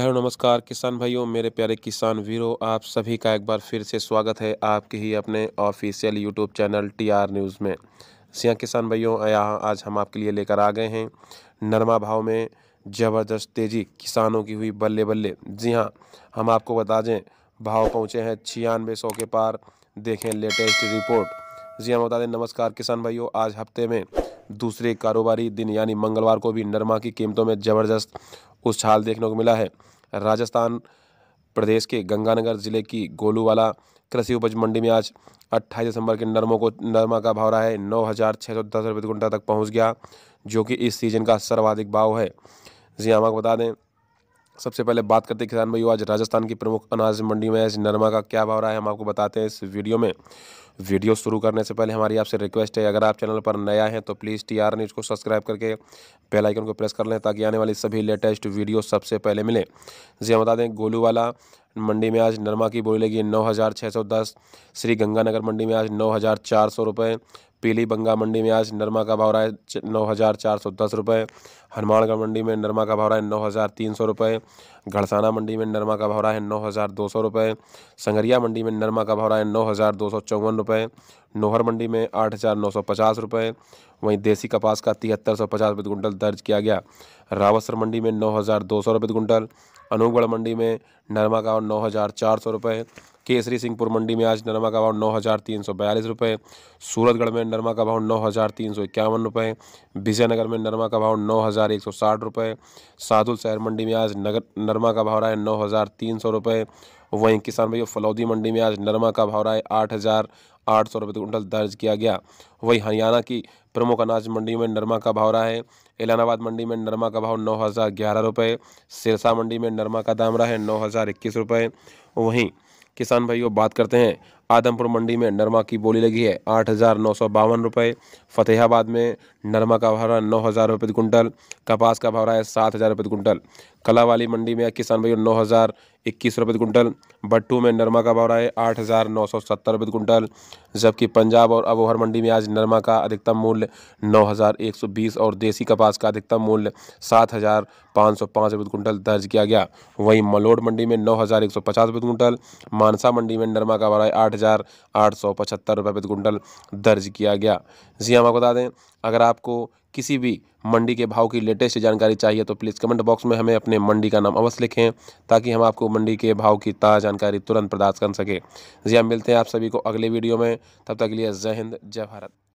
hello नमस्कार किसान भाइयों मेरे प्यारे किसान वीरो आप सभी का एक बार फिर से स्वागत है आपके ही अपने official YouTube channel TR news में सिया हाँ, किसान भाइयों यहाँ आज हम आपके लिए लेकर आ गए हैं नरमा भाव में ज़बरदस्त तेज़ी किसानों की हुई बल्ले बल्ले जी हाँ हम आपको बता दें भाव पहुँचे हैं छियानवे सौ के पार देखें लेटेस्ट रिपोर्ट जी हाँ बता दें नमस्कार किसान भाइयों आज हफ्ते में दूसरे कारोबारी दिन यानी मंगलवार को भी नरमा की कीमतों में ज़बरदस्त उछाल देखने को मिला है राजस्थान प्रदेश के गंगानगर जिले की गोलूवाला कृषि उपज मंडी में आज 28 दिसंबर के नरमों को नरमा का भाव रहा है नौ हज़ार छः सौ दस रुपये कुंटल तक पहुंच गया जो कि इस सीजन का सर्वाधिक भाव है जी हम हाँ, आपको बता दें सबसे पहले बात करते हैं किसान भाई आज राजस्थान की प्रमुख अनाज मंडियों में आज नरमा का क्या भाव रहा है हम आपको बताते हैं इस वीडियो में वीडियो शुरू करने से पहले हमारी आपसे रिक्वेस्ट है अगर आप चैनल पर नया हैं तो प्लीज़ टी आर न्यूज़ को सब्सक्राइब करके बेल आइकन को प्रेस कर लें ताकि आने वाली सभी लेटेस्ट वीडियो सबसे पहले मिलें जी हम हाँ, बता दें गोलू वाला मंडी में आज नरमा की बोली लगी नौ हज़ार छः सौ दस श्री गंगानगर मंडी में आज नौ हज़ार चार सौ रुपये पीली बंगा मंडी में आज नरमा का भाव रहा है नौ हज़ार चार सौ दस रुपये हनुमानगढ़ मंडी में नरमा का भाव रहा है नौ हज़ार तीन सौ रुपये घड़साना मंडी में नरमा का भाव रहा है नौ हज़ार दो सौ रुपये संगरिया मंडी में नरमा का भाव रहा है नौ हज़ार दो सौ चौवन रुपये नोहर मंडी में आठ हज़ार नौ सौ पचास रुपये वहीं देसी कपास का तिहत्तर सौ पचास रुपये कुंटल दर्ज किया गया रावसर मंडी में नौ हज़ार दो सौ रुपये कुंटल अनूपगढ़ मंडी में नरमा का नौ हज़ार चार सौ रुपये केसरी सिंहपुर मंडी में आज नरमा का भाव नौ हज़ार तीन सौ बयालीस रुपये सूरतगढ़ में नरमा का भाव नौ हज़ार तीन सौ इक्यावन रुपये विजयनगर में नरमा का भाव नौ हज़ार एक सौ साठ रुपये साधुल शहर मंडी में आज नगर नरमा का भाव रहा है नौ हज़ार तीन सौ रुपये वहीं किसान भैया फलौदी मंडी में आज नरमा का भाव रहा है आठ हज़ार आठ सौ रुपये क्विंटल दर्ज किया गया वहीं हरियाणा की प्रमुख अनाज मंडी में नरमा का भाव रहा है इलाहाबाद मंडी में नरमा का भाव नौ हज़ार ग्यारह रुपये सिरसा मंडी में नरमा का दाम रहा है नौ हज़ार इक्कीस रुपये वहीं किसान भाइयों बात करते हैं आदमपुर मंडी में नरमा की बोली लगी है आठ हज़ार नौ सौ बावन रुपये फतेहाबाद में नरमा का भावरा नौ हज़ार रुपये कुंटल कपास का भाव रहा है सात हज़ार रुपये कुंटल कलावाली मंडी में किसान भाइयों नौ हज़ार इक्कीस रुपये कुंटल बट्टू में नरमा का भाव रहा है आठ हज़ार नौ सौ सत्तर रुपये कुंटल जबकि पंजाब और अबोहर मंडी में आज नरमा का अधिकतम मूल्य नौ हज़ार एक सौ बीस और देसी कपास का अधिकतम मूल्य सात हज़ार पाँच सौ पाँच रुपये कुंटल दर्ज किया गया वहीं मलोड मंडी में नौ हज़ार एक सौ पचास रुपये कुंटल मानसा मंडी में नरमा का भावरा है आठ हज़ार आठ सौ पचहत्तर रुपये प्रति कुंटल दर्ज किया गया जी हम हाँ, आपको बता दें अगर आपको किसी भी मंडी के भाव की लेटेस्ट जानकारी चाहिए तो प्लीज़ कमेंट बॉक्स में हमें अपने मंडी का नाम अवश्य लिखें ताकि हम आपको मंडी के भाव की ताज़ा जानकारी तुरंत प्रदान कर सकें जी हम हाँ, मिलते हैं आप सभी को अगले वीडियो में तब तक के लिए जय हिंद जय भारत